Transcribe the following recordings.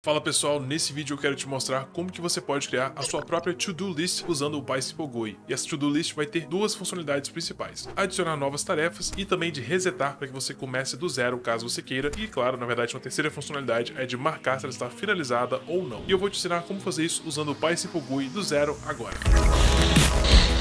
Fala pessoal, nesse vídeo eu quero te mostrar como que você pode criar a sua própria to-do list usando o Bicycle E essa to-do list vai ter duas funcionalidades principais, adicionar novas tarefas e também de resetar para que você comece do zero caso você queira. E claro, na verdade, uma terceira funcionalidade é de marcar se ela está finalizada ou não. E eu vou te ensinar como fazer isso usando o Bicycle do zero agora. Música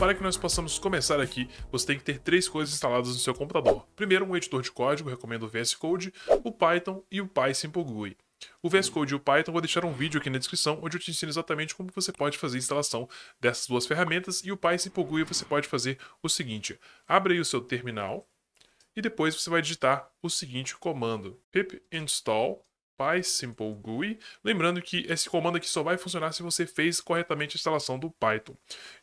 Para que nós possamos começar aqui, você tem que ter três coisas instaladas no seu computador. Primeiro, um editor de código, recomendo o VS Code, o Python e o PySimpleGUI. O VS Code e o Python vou deixar um vídeo aqui na descrição onde eu te ensino exatamente como você pode fazer a instalação dessas duas ferramentas e o PySimpleGUI você pode fazer o seguinte, abre aí o seu terminal e depois você vai digitar o seguinte comando pip install PySimpleGUI, lembrando que esse comando aqui só vai funcionar se você fez corretamente a instalação do Python.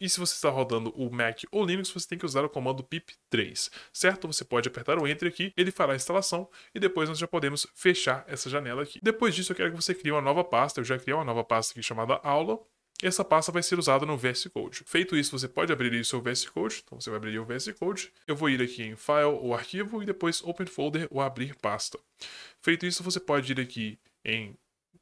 E se você está rodando o Mac ou Linux, você tem que usar o comando pip3, certo? Você pode apertar o Enter aqui, ele fará a instalação e depois nós já podemos fechar essa janela aqui. Depois disso, eu quero que você crie uma nova pasta, eu já criei uma nova pasta aqui chamada Aula, essa pasta vai ser usada no VS Code. Feito isso, você pode abrir o seu VS Code, então você vai abrir o VS Code, eu vou ir aqui em File ou Arquivo e depois Open Folder ou Abrir Pasta. Feito isso, você pode ir aqui em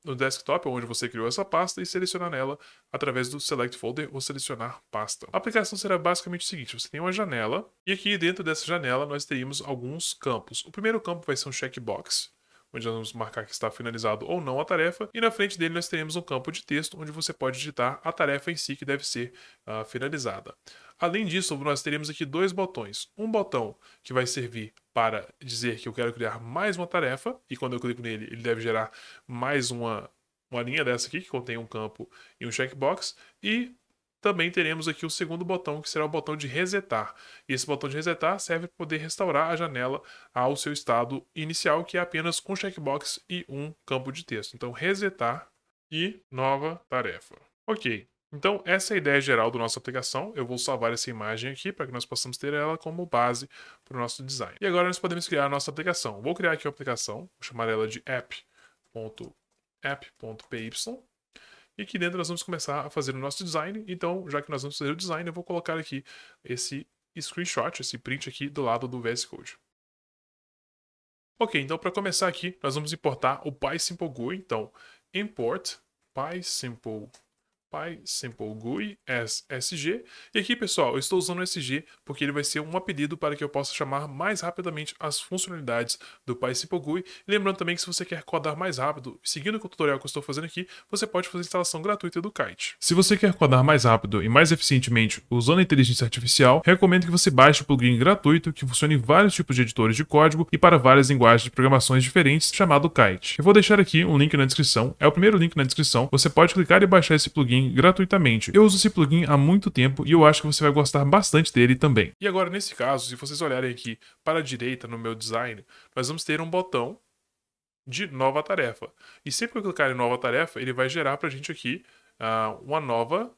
no desktop onde você criou essa pasta e selecionar nela através do Select Folder ou selecionar pasta. A aplicação será basicamente o seguinte, você tem uma janela e aqui dentro dessa janela nós teríamos alguns campos. O primeiro campo vai ser um checkbox, onde nós vamos marcar que está finalizado ou não a tarefa, e na frente dele nós teremos um campo de texto onde você pode digitar a tarefa em si que deve ser uh, finalizada. Além disso, nós teremos aqui dois botões. Um botão que vai servir para dizer que eu quero criar mais uma tarefa, e quando eu clico nele, ele deve gerar mais uma, uma linha dessa aqui, que contém um campo e um checkbox, e também teremos aqui o segundo botão, que será o botão de resetar. E esse botão de resetar serve para poder restaurar a janela ao seu estado inicial, que é apenas com checkbox e um campo de texto. Então, resetar e nova tarefa. Ok, então, essa é a ideia geral da nossa aplicação. Eu vou salvar essa imagem aqui para que nós possamos ter ela como base para o nosso design. E agora nós podemos criar a nossa aplicação. Vou criar aqui a aplicação, vou chamar ela de app.app.py e aqui dentro nós vamos começar a fazer o nosso design. Então, já que nós vamos fazer o design, eu vou colocar aqui esse screenshot, esse print aqui do lado do VS Code. Ok, então para começar aqui, nós vamos importar o PySimpleGui. Então, import PySimple Py Gui SG. E aqui, pessoal, eu estou usando o SG porque ele vai ser um apelido para que eu possa chamar mais rapidamente as funcionalidades do Gui Lembrando também que se você quer codar mais rápido, seguindo o tutorial que eu estou fazendo aqui, você pode fazer a instalação gratuita do Kite. Se você quer codar mais rápido e mais eficientemente usando a inteligência artificial, recomendo que você baixe o plugin gratuito que funcione em vários tipos de editores de código e para várias linguagens de programações diferentes, chamado Kite. Eu vou deixar aqui um link na descrição, é o primeiro link na descrição, você pode clicar e baixar esse plugin plugin gratuitamente. Eu uso esse plugin há muito tempo e eu acho que você vai gostar bastante dele também. E agora, nesse caso, se vocês olharem aqui para a direita no meu design, nós vamos ter um botão de nova tarefa. E sempre que eu clicar em nova tarefa, ele vai gerar para a gente aqui uh, uma nova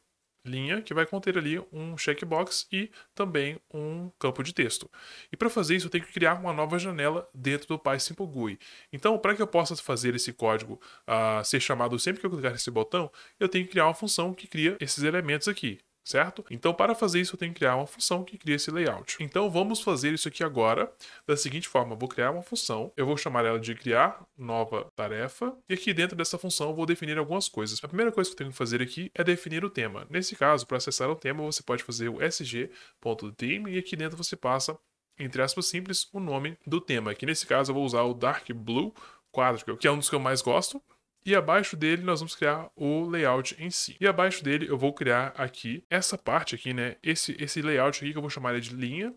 linha que vai conter ali um checkbox e também um campo de texto. E para fazer isso, eu tenho que criar uma nova janela dentro do PySimple GUI. Então, para que eu possa fazer esse código uh, ser chamado sempre que eu clicar nesse botão, eu tenho que criar uma função que cria esses elementos aqui certo? Então, para fazer isso, eu tenho que criar uma função que cria esse layout. Então, vamos fazer isso aqui agora da seguinte forma. Vou criar uma função, eu vou chamar ela de criar nova tarefa, e aqui dentro dessa função eu vou definir algumas coisas. A primeira coisa que eu tenho que fazer aqui é definir o tema. Nesse caso, para acessar o tema, você pode fazer o sg.theme, e aqui dentro você passa, entre aspas simples, o nome do tema, que nesse caso eu vou usar o dark blue, quadro, que é um dos que eu mais gosto, e abaixo dele nós vamos criar o layout em si. E abaixo dele eu vou criar aqui essa parte aqui, né? Esse, esse layout aqui que eu vou chamar de linha.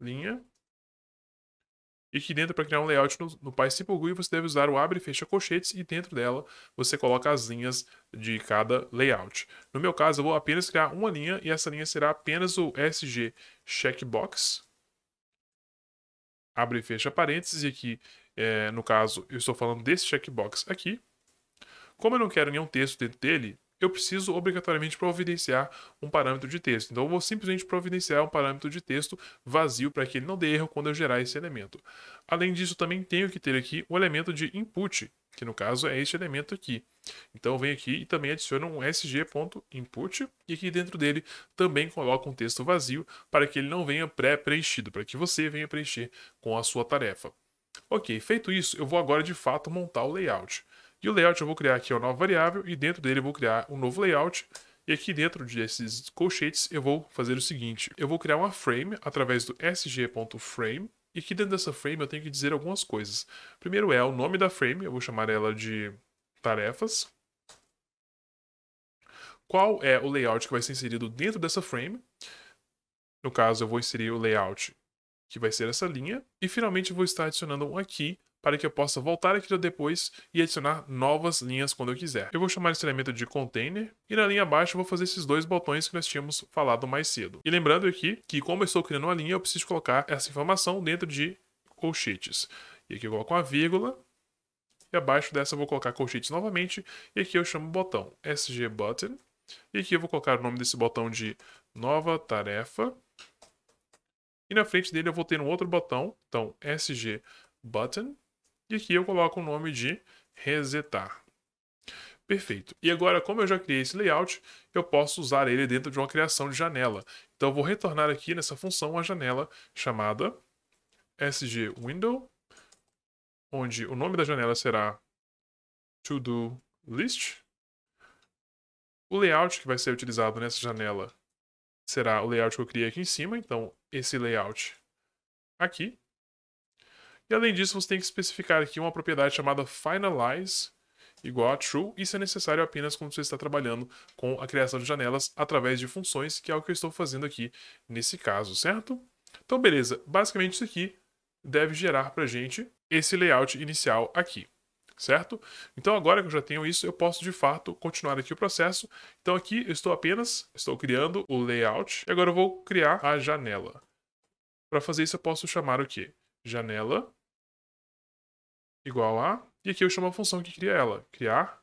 Linha. E que dentro para criar um layout no, no PySimpleGui você deve usar o abre e fecha colchetes e dentro dela você coloca as linhas de cada layout. No meu caso eu vou apenas criar uma linha e essa linha será apenas o SG checkbox. Abre e fecha parênteses e aqui é, no caso, eu estou falando desse checkbox aqui. Como eu não quero nenhum texto dentro dele, eu preciso obrigatoriamente providenciar um parâmetro de texto. Então, eu vou simplesmente providenciar um parâmetro de texto vazio para que ele não dê erro quando eu gerar esse elemento. Além disso, também tenho que ter aqui o elemento de input, que no caso é este elemento aqui. Então, eu venho aqui e também adiciono um sg.input e aqui dentro dele também coloco um texto vazio para que ele não venha pré-preenchido, para que você venha preencher com a sua tarefa. Ok, feito isso, eu vou agora de fato montar o layout. E o layout eu vou criar aqui uma nova variável e dentro dele eu vou criar um novo layout. E aqui dentro desses colchetes eu vou fazer o seguinte, eu vou criar uma frame através do sg.frame e aqui dentro dessa frame eu tenho que dizer algumas coisas. Primeiro é o nome da frame, eu vou chamar ela de tarefas. Qual é o layout que vai ser inserido dentro dessa frame? No caso, eu vou inserir o layout que vai ser essa linha. E finalmente vou estar adicionando um aqui para que eu possa voltar aqui depois e adicionar novas linhas quando eu quiser. Eu vou chamar esse elemento de container e na linha abaixo eu vou fazer esses dois botões que nós tínhamos falado mais cedo. E lembrando aqui que como eu estou criando uma linha, eu preciso colocar essa informação dentro de colchetes. E aqui eu coloco uma vírgula e abaixo dessa eu vou colocar colchetes novamente e aqui eu chamo o botão sgbutton e aqui eu vou colocar o nome desse botão de nova tarefa e na frente dele eu vou ter um outro botão, então SG Button, e aqui eu coloco o nome de Resetar. Perfeito. E agora, como eu já criei esse layout, eu posso usar ele dentro de uma criação de janela. Então eu vou retornar aqui nessa função a janela chamada SG Window, onde o nome da janela será To Do List. O layout que vai ser utilizado nessa janela será o layout que eu criei aqui em cima, então esse layout aqui. E além disso, você tem que especificar aqui uma propriedade chamada finalize igual a true, isso é necessário apenas quando você está trabalhando com a criação de janelas através de funções, que é o que eu estou fazendo aqui nesse caso, certo? Então, beleza, basicamente isso aqui deve gerar para gente esse layout inicial aqui certo? Então agora que eu já tenho isso, eu posso de fato continuar aqui o processo. Então aqui eu estou apenas, estou criando o layout e agora eu vou criar a janela. Para fazer isso eu posso chamar o quê? Janela igual a... E aqui eu chamo a função que cria ela, criar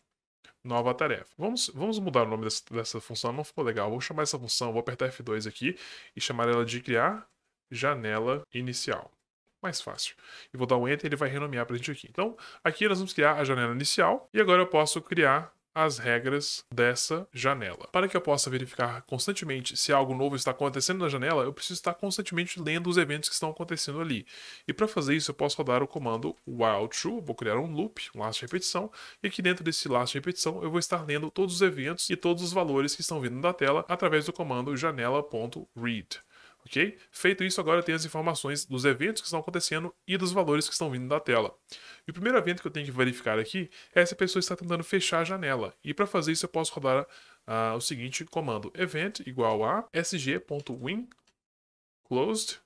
nova tarefa. Vamos, vamos mudar o nome dessa, dessa função, não ficou legal. Vou chamar essa função, vou apertar F2 aqui e chamar ela de criar janela inicial mais fácil. E vou dar um Enter e ele vai renomear para a gente aqui. Então, aqui nós vamos criar a janela inicial e agora eu posso criar as regras dessa janela. Para que eu possa verificar constantemente se algo novo está acontecendo na janela, eu preciso estar constantemente lendo os eventos que estão acontecendo ali. E para fazer isso, eu posso rodar o comando while true, vou criar um loop, um laço de repetição, e aqui dentro desse laço de repetição, eu vou estar lendo todos os eventos e todos os valores que estão vindo da tela através do comando janela.read. Ok? Feito isso, agora eu tenho as informações dos eventos que estão acontecendo e dos valores que estão vindo da tela. E o primeiro evento que eu tenho que verificar aqui é se a pessoa está tentando fechar a janela. E para fazer isso, eu posso rodar uh, o seguinte comando: event igual a sg.win closed.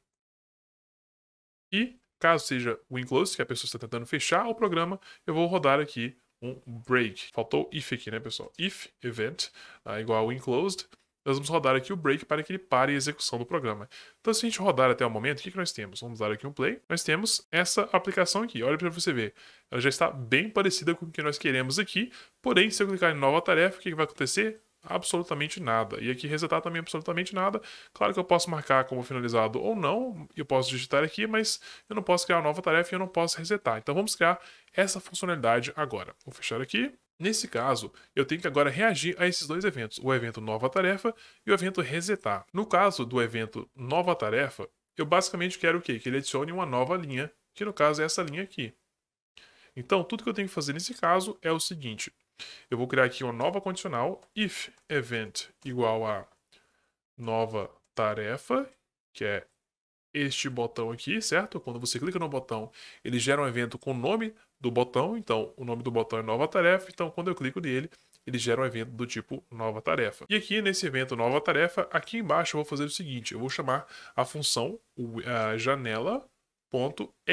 E caso seja win closed, que a pessoa está tentando fechar o programa, eu vou rodar aqui um break. Faltou if aqui, né, pessoal? If event uh, igual a win closed nós vamos rodar aqui o break para que ele pare a execução do programa. Então, se a gente rodar até o momento, o que, que nós temos? Vamos dar aqui um play. Nós temos essa aplicação aqui. Olha para você ver. Ela já está bem parecida com o que nós queremos aqui. Porém, se eu clicar em nova tarefa, o que, que vai acontecer? absolutamente nada. E aqui resetar também absolutamente nada. Claro que eu posso marcar como finalizado ou não, eu posso digitar aqui, mas eu não posso criar uma nova tarefa e eu não posso resetar. Então vamos criar essa funcionalidade agora. Vou fechar aqui, Nesse caso, eu tenho que agora reagir a esses dois eventos, o evento nova tarefa e o evento resetar. No caso do evento nova tarefa, eu basicamente quero o quê? Que ele adicione uma nova linha, que no caso é essa linha aqui. Então, tudo que eu tenho que fazer nesse caso é o seguinte. Eu vou criar aqui uma nova condicional, if event igual a nova tarefa, que é este botão aqui, certo? Quando você clica no botão, ele gera um evento com o nome do botão, então o nome do botão é nova tarefa, então quando eu clico nele, ele gera um evento do tipo nova tarefa. E aqui nesse evento nova tarefa, aqui embaixo eu vou fazer o seguinte, eu vou chamar a função a janela ponto e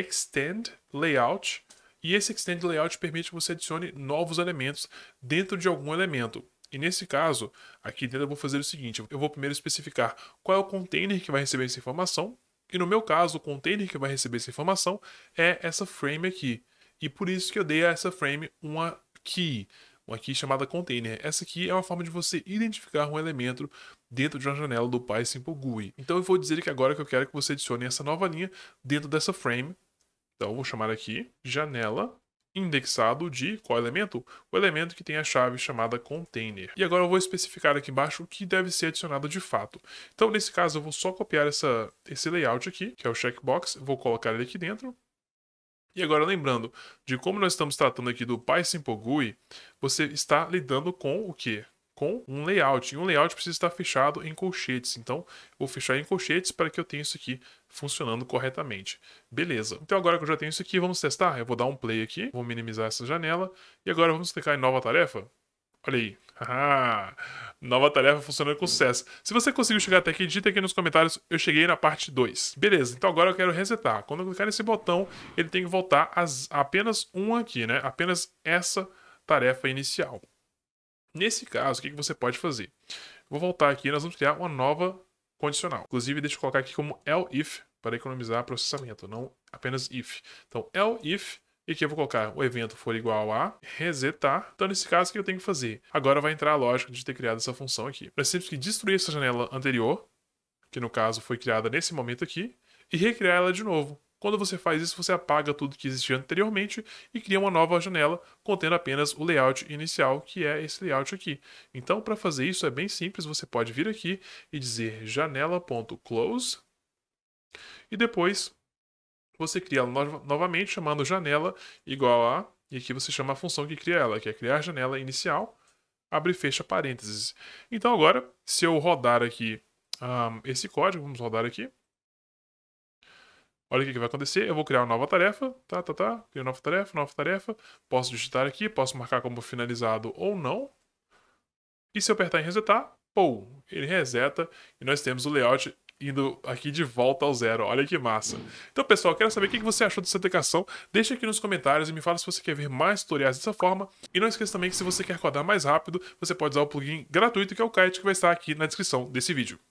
esse ExtendLayout permite que você adicione novos elementos dentro de algum elemento. E nesse caso, aqui dentro eu vou fazer o seguinte, eu vou primeiro especificar qual é o container que vai receber essa informação, e no meu caso, o container que vai receber essa informação é essa frame aqui. E por isso que eu dei a essa frame uma key, uma key chamada container. Essa aqui é uma forma de você identificar um elemento dentro de uma janela do PySimple GUI. Então eu vou dizer que agora que eu quero que você adicione essa nova linha dentro dessa frame. Então eu vou chamar aqui janela indexado de qual elemento? O elemento que tem a chave chamada container. E agora eu vou especificar aqui embaixo o que deve ser adicionado de fato. Então, nesse caso, eu vou só copiar essa, esse layout aqui, que é o checkbox, vou colocar ele aqui dentro, e agora lembrando de como nós estamos tratando aqui do PySimpogui, você está lidando com o que? Com um layout. E um layout precisa estar fechado em colchetes. Então, vou fechar em colchetes para que eu tenha isso aqui funcionando corretamente. Beleza. Então agora que eu já tenho isso aqui, vamos testar. Eu vou dar um play aqui, vou minimizar essa janela e agora vamos clicar em nova tarefa. Olha aí. Ah, nova tarefa funcionando com sucesso. Se você conseguiu chegar até aqui, digita aqui nos comentários, eu cheguei na parte 2. Beleza, então agora eu quero resetar. Quando eu clicar nesse botão, ele tem que voltar as, apenas um aqui, né? Apenas essa tarefa inicial. Nesse caso, o que, que você pode fazer? Vou voltar aqui, nós vamos criar uma nova condicional. Inclusive, deixa eu colocar aqui como L if para economizar processamento, não apenas if. Então, L if e aqui eu vou colocar o evento for igual a resetar. Então, nesse caso, o que eu tenho que fazer? Agora vai entrar a lógica de ter criado essa função aqui. Nós temos que destruir essa janela anterior, que no caso foi criada nesse momento aqui, e recriar ela de novo. Quando você faz isso, você apaga tudo que existia anteriormente e cria uma nova janela contendo apenas o layout inicial, que é esse layout aqui. Então, para fazer isso é bem simples, você pode vir aqui e dizer janela.close e depois você cria ela no novamente chamando janela igual a. E aqui você chama a função que cria ela, que é criar janela inicial, abre e fecha parênteses. Então agora, se eu rodar aqui um, esse código, vamos rodar aqui. Olha o que vai acontecer. Eu vou criar uma nova tarefa. Tá, tá, tá. Criar nova tarefa, nova tarefa. Posso digitar aqui, posso marcar como finalizado ou não. E se eu apertar em resetar, pô, ele reseta e nós temos o layout indo aqui de volta ao zero. Olha que massa. Então, pessoal, quero saber o que você achou dessa aplicação. Deixa aqui nos comentários e me fala se você quer ver mais tutoriais dessa forma. E não esqueça também que se você quer codar mais rápido, você pode usar o plugin gratuito que é o Kite, que vai estar aqui na descrição desse vídeo.